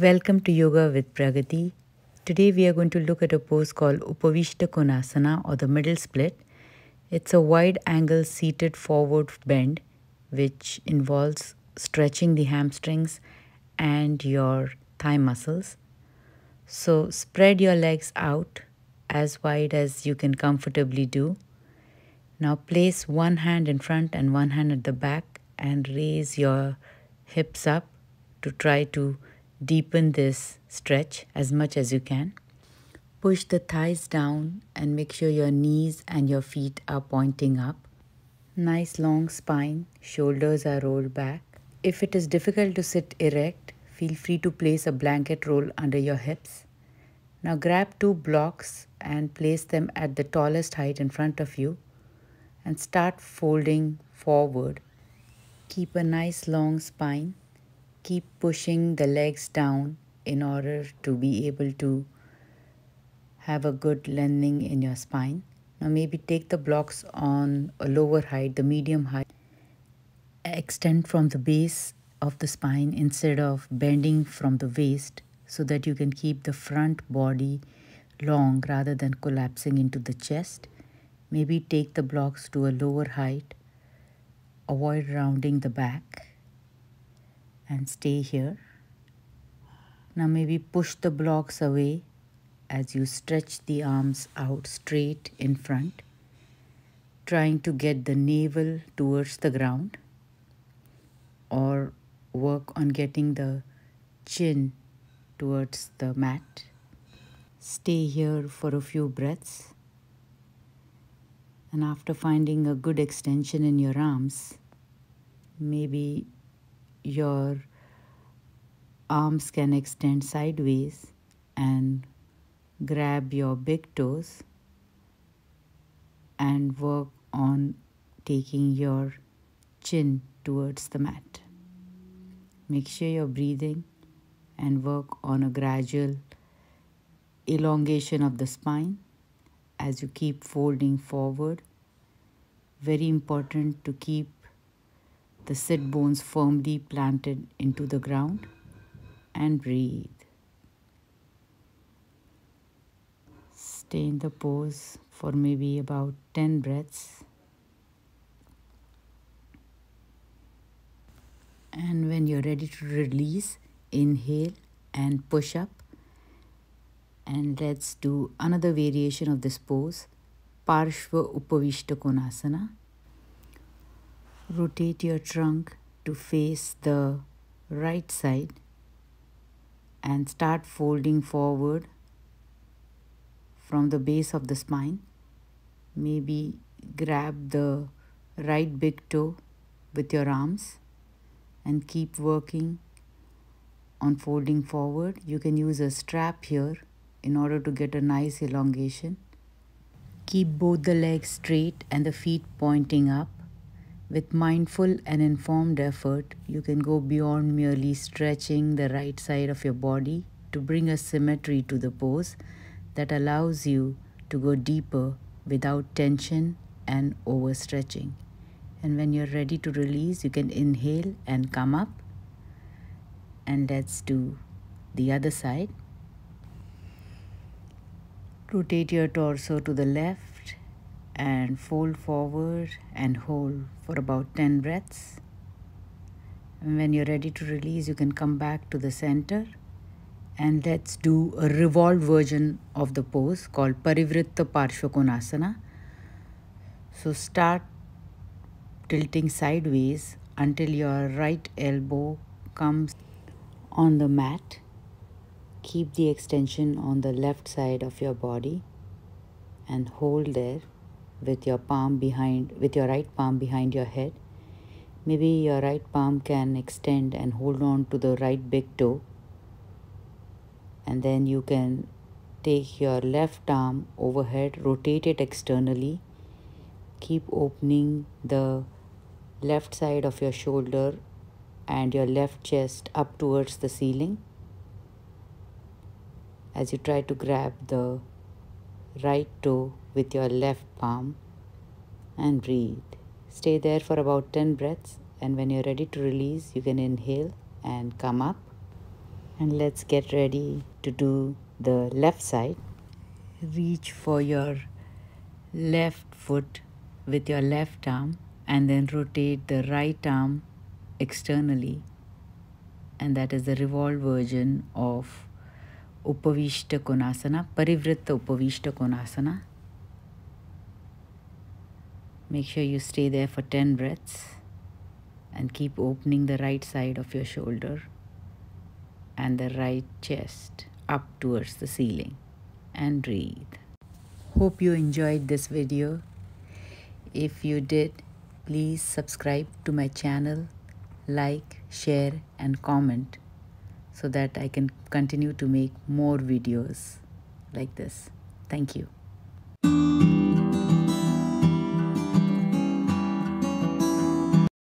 Welcome to Yoga with Pragati. Today we are going to look at a pose called Upavishta Konasana or the middle split. It's a wide angle seated forward bend which involves stretching the hamstrings and your thigh muscles. So spread your legs out as wide as you can comfortably do. Now place one hand in front and one hand at the back and raise your hips up to try to Deepen this stretch as much as you can. Push the thighs down and make sure your knees and your feet are pointing up. Nice long spine, shoulders are rolled back. If it is difficult to sit erect, feel free to place a blanket roll under your hips. Now grab two blocks and place them at the tallest height in front of you and start folding forward. Keep a nice long spine keep pushing the legs down in order to be able to have a good lengthening in your spine. Now maybe take the blocks on a lower height, the medium height. Extend from the base of the spine instead of bending from the waist so that you can keep the front body long rather than collapsing into the chest. Maybe take the blocks to a lower height. Avoid rounding the back and stay here. Now maybe push the blocks away as you stretch the arms out straight in front, trying to get the navel towards the ground or work on getting the chin towards the mat. Stay here for a few breaths. And after finding a good extension in your arms, maybe your arms can extend sideways and grab your big toes and work on taking your chin towards the mat. Make sure you're breathing and work on a gradual elongation of the spine as you keep folding forward. Very important to keep the sit bones firmly planted into the ground and breathe. Stay in the pose for maybe about 10 breaths. And when you're ready to release, inhale and push up. And let's do another variation of this pose, Parshva Upavishta Konasana. Rotate your trunk to face the right side and start folding forward from the base of the spine. Maybe grab the right big toe with your arms and keep working on folding forward. You can use a strap here in order to get a nice elongation. Keep both the legs straight and the feet pointing up. With mindful and informed effort, you can go beyond merely stretching the right side of your body to bring a symmetry to the pose that allows you to go deeper without tension and overstretching. And when you're ready to release, you can inhale and come up. And let's do the other side. Rotate your torso to the left and fold forward and hold for about 10 breaths. And when you're ready to release, you can come back to the center and let's do a revolved version of the pose called Parivritta Parshvakonasana. So start tilting sideways until your right elbow comes on the mat. Keep the extension on the left side of your body and hold there with your palm behind, with your right palm behind your head. Maybe your right palm can extend and hold on to the right big toe. And then you can take your left arm overhead, rotate it externally. Keep opening the left side of your shoulder and your left chest up towards the ceiling as you try to grab the right toe with your left palm and breathe. Stay there for about 10 breaths and when you're ready to release, you can inhale and come up. And let's get ready to do the left side. Reach for your left foot with your left arm and then rotate the right arm externally and that is the revolved version of Upavishtha Konasana, Parivritta Upavishtha Konasana. Make sure you stay there for 10 breaths and keep opening the right side of your shoulder and the right chest up towards the ceiling and breathe. Hope you enjoyed this video. If you did, please subscribe to my channel, like, share and comment so that I can continue to make more videos like this. Thank you.